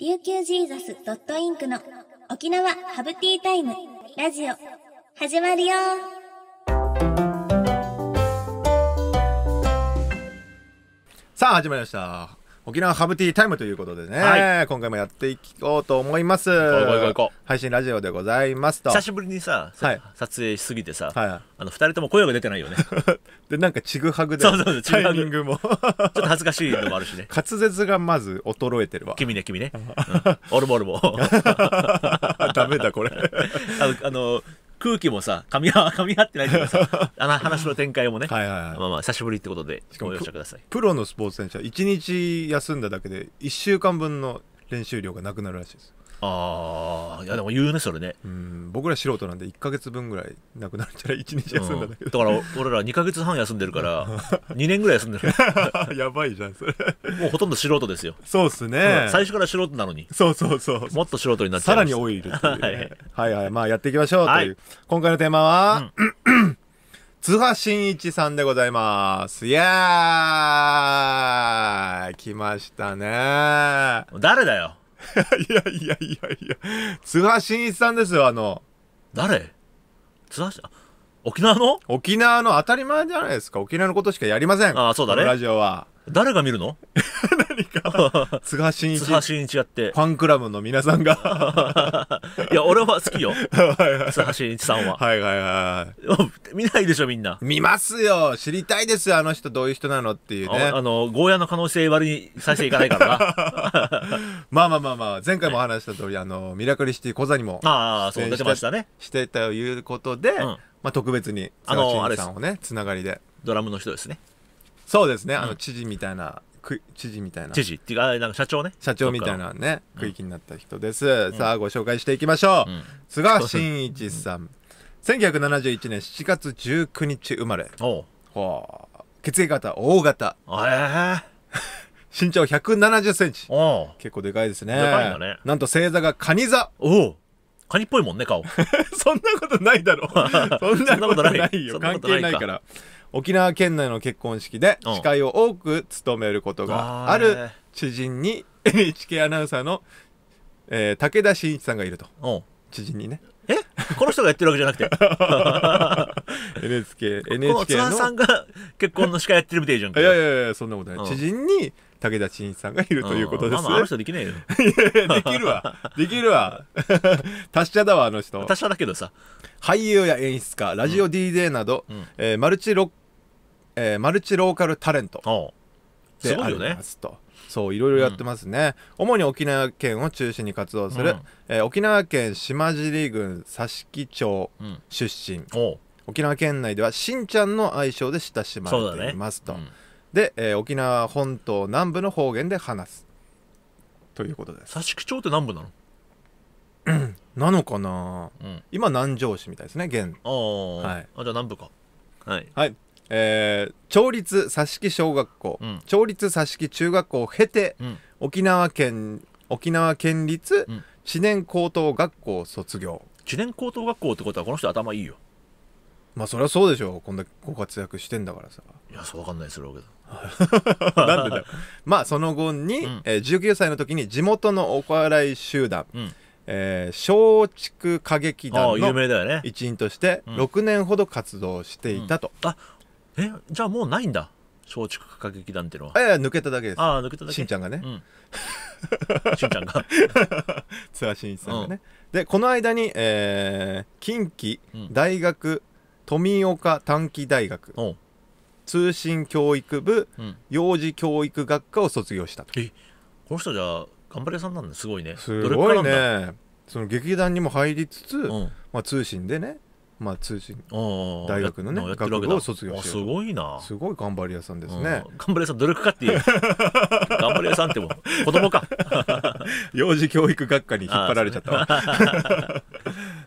琉球ジーザス .inc の沖縄ハブティータイムラジオ始まるよさあ始まりました沖縄ハブティータイムということでね、はい、今回もやっていこうと思います配信ラジオでございますと久しぶりにさ、はい、撮影しすぎてさ、はい、あの2人とも声が出てないよね でなんかちぐはぐでそうそうそうタイミングもちょっと恥ずかしいのもあるしね滑舌がまず衰えてるわ君ね君ね、うん、俺も俺も ダメだこれあのあの空気もさ、噛み合噛み合ってないけどさ、あの話の展開もね、はいはいはいまあまあ、久しぶりってことで、ご容赦ください。プロのスポーツ選手は1日休んだだけで、1週間分の練習量がなくなるらしいです。ああいやでも言うねそれねうん僕ら素人なんで1か月分ぐらいなくなるんじゃない1日休んだんだけど、うん、だから俺ら2か月半休んでるから2 年ぐらい休んでる やばいじゃんそれもうほとんど素人ですよそうっすね、最初から素人なのにそうそうそうもっと素人になっちゃうさらに多いですいね、はい、はいはいまあやっていきましょうという、はい、今回のテーマは、うん 津波真一さんでございます。いやー、来ましたね。誰だよ。いやいやいやいや、津波真一さんですよ、あの。誰津波沖縄の沖縄の当たり前じゃないですか。沖縄のことしかやりません。ああ、そうだね。このラジオは。誰が見るの 何か 津波真一津波真一やってファンクラブの皆さんが いや俺は好きよ津波真一さんははいはいはい見ないでしょみんな見ますよ知りたいですよあの人どういう人なのっていうねあのゴーヤの可能性割に再生いかないからなまあまあまあまあ前回も話した通り、あのミラクルシティ小座にもああそう出てましたねしてたということで、うん、まあ特別に津波真一さんをねつながりでドラムの人ですねそうですね、あの知事みたいなく知事みたいな知事っていうかなんか社長ね社長みたいなね区域になった人です、さあご紹介していきましょう、菅真一さん1971年7月19日生まれおは血液型 O 型ええ 身長170センチ。結構でかいですね。でかいね。なんと星座がカニ座。おお。カニっぽいもんね、顔。そんなことないだろ。そんなことないよ。関係ないから。沖縄県内の結婚式で司会を多く務めることがある知人に NHK アナウンサーの、えー、武田真一さんがいると知人にねえこの人がやってるわけじゃなくて NHK, NHK のさんが結婚の司会やってるみたいじゃんいやいやいやそんなことない、知人に武田真一さんがいるということです、ね、あの人できないよできるわできるわ 達者だわあの人達者だけどさ俳優や演出家ラジオ DJ など、えマルチロッえー、マルチローカルタレントでありますと。そういろいろやってますね、うん、主に沖縄県を中心に活動する、うん、えー、沖縄県島尻郡佐敷町出身、うん、沖縄県内ではしんちゃんの愛称で親しまれていますと、ね、で、えー、沖縄本島南部の方言で話すということです佐敷町って南部なのなのかな、今南城市みたいですね現はいあじゃあ南部かはい、はい、えー、町立佐敷小学校、うん、町立佐敷中学校を経て、うん、沖縄県沖縄県立知念高等学校を卒業知念高等学校ってことはこの人頭いいよまあそりゃそうでしょこんだけご活躍してんだからさいやそうわかんないするわけだ なんでだまあその後に、うん、えー、19歳の時に地元のお笑い集団、うんえー、松竹歌劇団の一員として6年ほど活動していたと、あ、ねうん、えじゃあもうないんだ松竹歌劇団っていうのはえいや抜けただけですああ抜けただけしんちゃんがね、うん、しんちゃんが津和真一さんがね、うん、でこの間に、えー、近畿大学富岡短期大学、うん、通信教育部、幼児教育学科を卒業したとえこの人じゃあ頑張り屋さんなんだすごいねすごいねその劇団にも入りつつ、まあ、通信でねまあ、通信大学のね学部を卒業してすごいなすごい頑張り屋さんですね、頑張り屋さん努力家っていう 頑張り屋さんっても子供か 幼児教育学科に引っ張られちゃったわ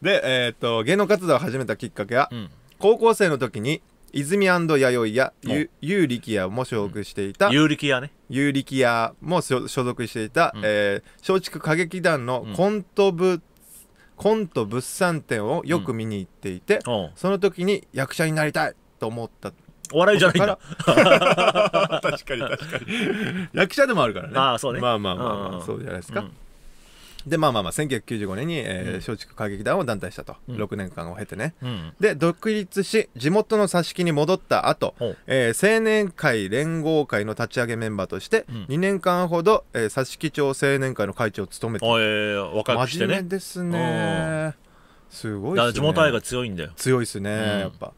で、えー、っと芸能活動を始めたきっかけは、うん、高校生の時に泉弥生や有力屋も所属していた有力屋ね有力屋も所属していた、え松竹歌劇団のコント部、うんコント物産展をよく見に行っていて、うん、その時に役者になりたいと思ったお笑いじゃないんだ 確かに確かに 役者でもあるからねああそうねまあまあまあまあ、うん、そうじゃないですか、うんでまあまあまあ1995年に、え松竹歌劇団を団体したと、6年間を経てね、で独立し地元の挿しに戻った後、うえ青年会連合会の立ち上げメンバーとして2年間ほど、えー、挿し町青年会の会長を務めて、ええ若くしてねですねすごいですね地元愛が強いんだよ強いっすね、やっぱ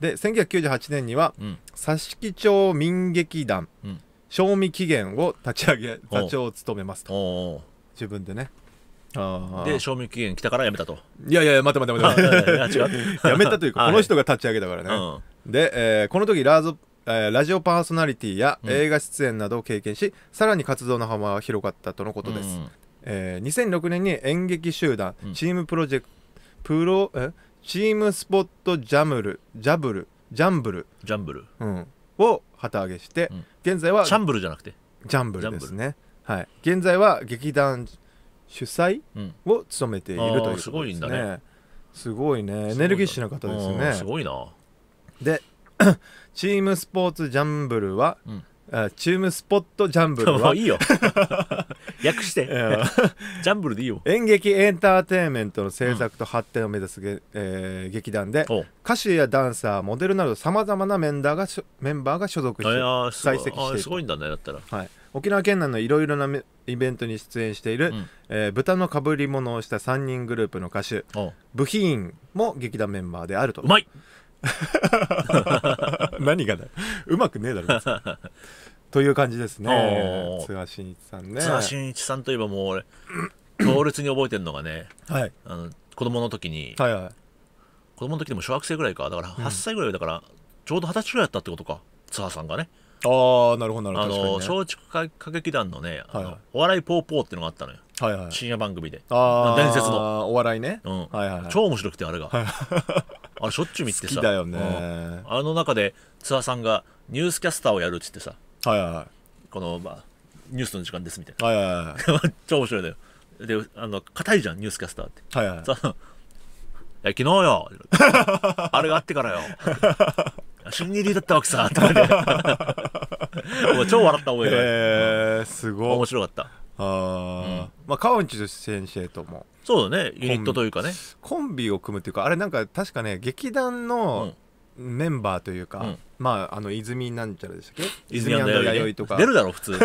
で1998年には挿し、木町民劇団、賞味期限を立ち上げ座長を務めますと自分でねで賞味期限来たからやめたといやいや待って待って待って やめたというか この人が立ち上げたからね、で、えー、この時ラーズえー、ラジオパーソナリティや映画出演などを経験し、うん、さらに活動の幅は広がったとのことです、うん、えー、2006年に演劇集団、チームプロジェクトプロえチームスポットジャムルジャブルジャンブルジャンブル、うん、を旗揚げして、うん、現在はジャンブルじゃなくてジャンブルですねはい現在は劇団主催を務めているというとです、ね、すごいんだねすごいねエネルギッシュな方ですねすごいなで チームスポーツジャンブルは、うんチームスポットジャンブルは いいよ訳 して ジャンブルでいいよ演劇エンターテインメントの制作と発展を目指す、うん、えー、劇団で歌手やダンサーモデルなどさまざまなメンバーがメンバーが所属して在籍しているすごいんだねだったら、はい、沖縄県内のいろいろなイベントに出演している、うん、えー、豚のかぶり物をした3人グループの歌手部品も劇団メンバーであるとうまい 何がだうまくねえだろ という感じですね津賀真一さんね津賀真一さんといえばもう俺 強烈に覚えてるのがね、はい、あの子供の時に、はいはい、子供の時でも小学生ぐらいかだから8歳ぐらいだから、うん、ちょうど二十歳ぐらいだったってことか津賀さんがねああなるほどなるほど松竹歌劇団のね、はいお笑いポーポーっていうのがあったのよ、はい深夜番組で伝説のお笑いね、うんはいはいはい、超面白くてあれが、はい、あれしょっちゅう見てさ好きだよね、あの中で津波さんがニュースキャスターをやるっつってさ、はいはいはい、この、まあ、ニュースの時間ですみたいな、はいはいはい、超面白いだよであの硬いじゃんニュースキャスターって、はいはい、昨日よあれがあってからよ 新入りだったわけさ、とか 超笑った覚えがえー、すごい。面白かった。あ、うん、まあ川内先生ともそうだねユニットというかねコンビを組むというかあれなんか確かね劇団のメンバーというか、うん、まああの泉なんちゃらでしたっけ泉弥生とか、出るだろ普通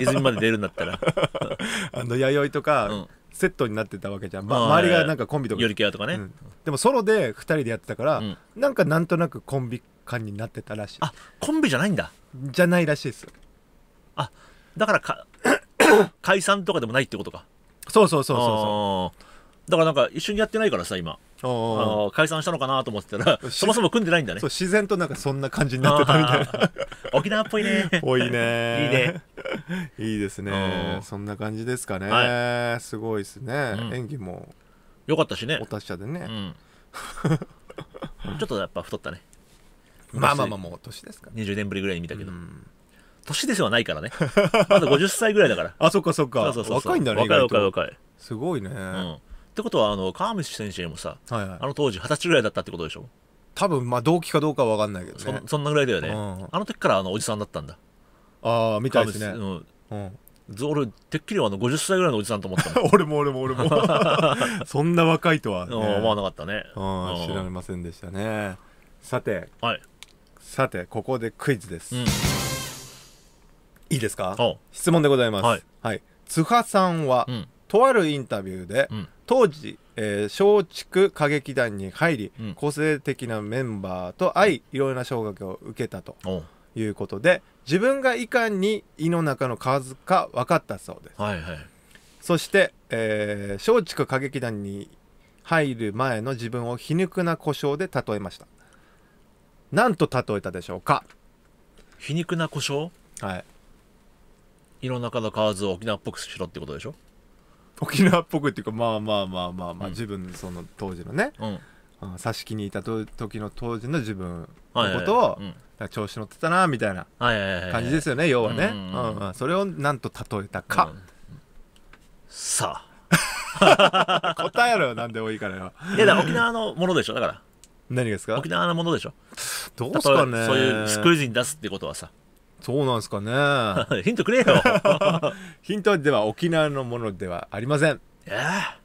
泉まで出るんだったら あの弥生とか、セットになってたわけじゃん、まあ、周りがなんかコンビとかよりケアとかね、でもソロで2人でやってたから、うん、なんかなんとなくコンビ間になってたらしいあコンビじゃないんだじゃないらしいですあだからか 解散とかでもないってことかそうそうそうそうそうだからなんか一緒にやってないからさ今あの解散したのかなと思ってたら そもそも組んでないんだね自然となんかそんな感じになってたみたいな沖縄っぽいねぽ いねいいねいいですねそんな感じですかね、はい、すごいですね、うん、演技もよかったしねお達者でね、うん、ちょっとやっぱ太ったねまあまあまあもう年ですか、ね、20年ぶりぐらいに見たけど、年ですはないからねまだ50歳ぐらいだから あそっかそっか若いんだね若い若い若いすごいね、うん、ってことはあの川淵先生もさ、はいはい、あの当時二十歳ぐらいだったってことでしょ多分まあ同期かどうかは分かんないけど、ね、そんなぐらいだよね、うん、あの時からあのおじさんだったんだああ見たいですねうん、うん俺てっきりあの50歳ぐらいのおじさんと思った 俺も俺も俺も そんな若いとは、ね、思わなかったね、うん、知られませんでしたねさて、はい、さてここでクイズです、うん、いいですか質問でございます、はい、はい、津波さんは、うん、とあるインタビューで、うん、当時えー、松竹歌劇団に入り、うん、個性的なメンバーと会いいろいろな奨学を受けたということで自分がいかに胃の中の数か分かったそうです、はいはい、そして、えー、松竹歌劇団に入る前の自分を皮肉な故障で例えました何と例えたでしょうか皮肉な故障はいいろんな方買わず沖縄っぽくしろってことでしょ沖縄っぽくっていうかまあまあまあまあまあ、うん自分その当時のね、うんうん、し木にいたと時の当時の自分のことをう調子乗ってたなみたいなはい感じですよね、要はね、うんそれを何と例えたか、さあ 答えろよ何でもいいからよいやだから沖縄のものでしょだから何がですか沖縄のものでしょどうすかねそういうスクイズに出すってことはさそうなんすかね ヒントくれよ ヒントでは沖縄のものではありませんええ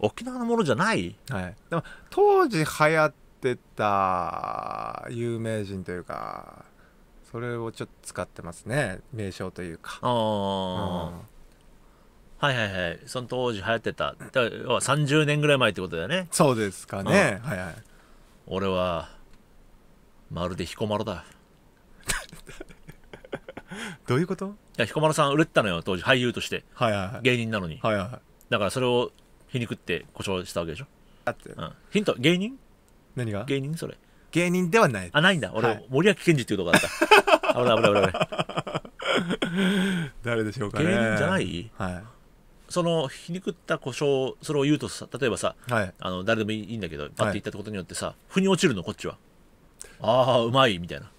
沖縄のものじゃないはいでも当時流行ってた有名人というかそれをちょっと使ってますね名称というかああ、はいはいはいその当時流行ってただから30年ぐらい前ってことだよねそうですかね、はいはい俺はまるで彦摩呂だ どういうこといや彦摩呂さん売れてたのよ当時俳優としてはいはいはい芸人なのにはいはいだからそれを皮肉って故障したわけでしょ、あってうん、ヒント芸人何が芸人それ芸人ではないあないんだ俺、はい森脇健児っていうとこだった 危ない危ない危ない誰でしょうかね芸人じゃないはいその皮肉った故障それを言うとさ例えばさ、はい、あの誰でもいいんだけどパッて言ったことによってさ、はい、腑に落ちるのこっちはああうまいみたいな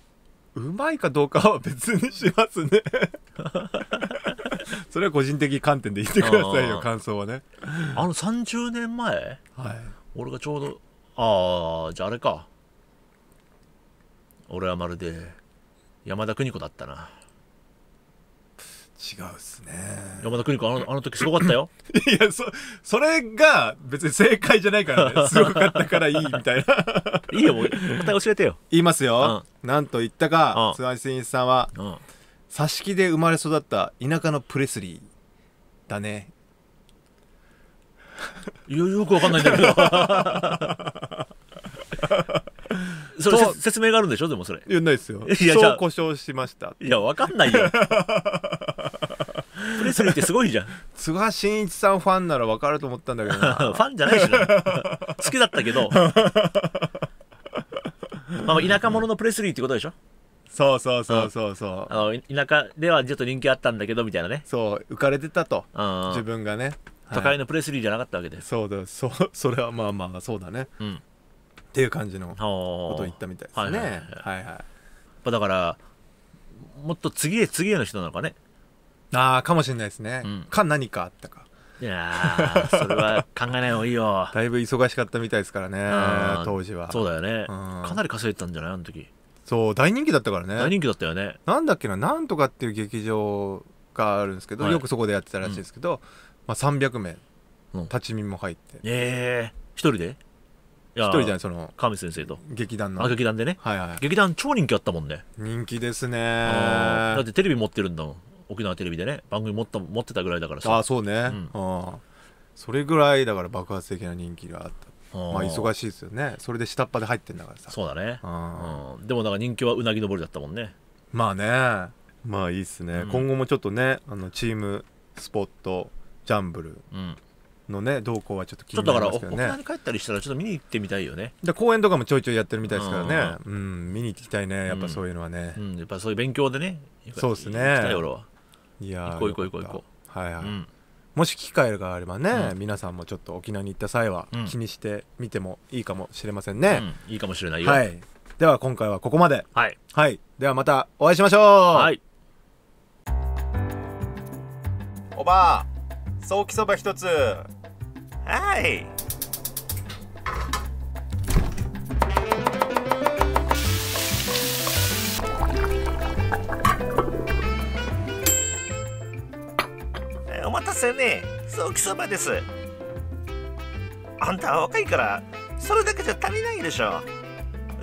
うまいかどうかは別にしますね それは個人的観点で言ってくださいよ感想はねあの30年前、はい、俺がちょうどああじゃああれか俺はまるで山田邦子だったな違うっすね山田邦子あのあの時すごかったよ いやそそれが別に正解じゃないからね すごかったからいいみたいないいよもうまた教えてよ言いますよ、うん、なんと言ったか、うん、津波真さんは、うん、挿し木で生まれ育った田舎のプレスリーだねよくわかんないんだけど それ説明があるんでしょでもそれいやないですよいやそう故障しましたいやわかんないよレスリーってすごいじゃん津賀真一さんファンなら分かると思ったんだけど ファンじゃないし好きだったけど まあ田舎者のプレスリーってことでしょそうそうそうそうそうあの田舎ではちょっと人気あったんだけどみたいなねそう浮かれてたと自分がね都会のプレスリーじゃなかったわけで、はい、そうだそそれはまあまあそうだね、うん、っていう感じのことを言ったみたいですねはいはい、はいはい、だからもっと次へ次への人なのかねああかもしれないですね、うん、か何かあったかいやそれは考えない方がいいよ だいぶ忙しかったみたいですからね当時はそうだよね、かなり稼いでたんじゃないあの時そう大人気だったからね大人気だったよねなんだっけななんとかっていう劇場があるんですけど、はい、よくそこでやってたらしいですけど、うん、まあ、300名立ち見も入って、うん、ええー、一人で一人じゃないその神先生と劇団のあ劇団でね、はいはい、劇団超人気あったもんね人気ですねだってテレビ持ってるんだもん沖縄テレビでね番組持った持ってたぐらいだからさあそうね、うんそれぐらいだから爆発的な人気があったまあ忙しいですよねそれで下っ端で入ってんだからさそうだね、でもなんか人気はうなぎ登りだったもんねまあねまあいいっすね、うん、今後もちょっとねあのチームスポットジャンブルのね、うん、動向はちょっと気になりますけどねちょっとだから沖縄に帰ったりしたらちょっと見に行ってみたいよねで公演とかもちょいちょいやってるみたいですからねうん、見に行きたいねやっぱそういうのはね、やっぱそういう勉強でねそうですねいや行こう行こう行こう行こうはいはい、うん、もし機会があればね、うん、皆さんもちょっと沖縄に行った際は気にしてみてもいいかもしれませんね、いいかもしれないよ、はい、では今回はここまで、はい、はい、ではまたお会いしましょう、はい、おばあソーキそば一つはい待たせねえそばですあんたは若いからそれだけじゃ足りないでしょ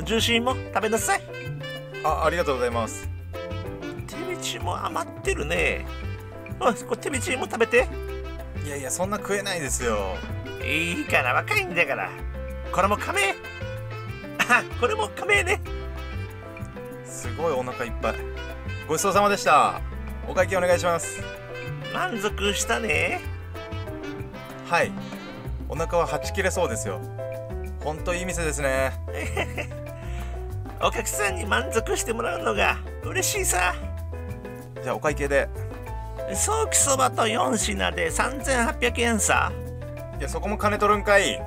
重心も食べなさいあありがとうございます手びも余ってるねおいこ手びちも食べていやいやそんな食えないですよいいから若いんだからこれも仮名あこれも仮名ねすごいお腹いっぱいごちそうさまでしたお会計お願いします満足したねはいお腹ははち切れそうですよほんといい店ですね お客さんに満足してもらうのが嬉しいさじゃあお会計でソーキそばと4品で3800円さいやそこも金取るんかい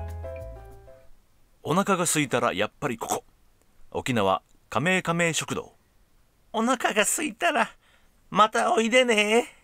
お腹が空いたらやっぱりここ沖縄加盟加盟食堂お腹が空いたらまたおいでね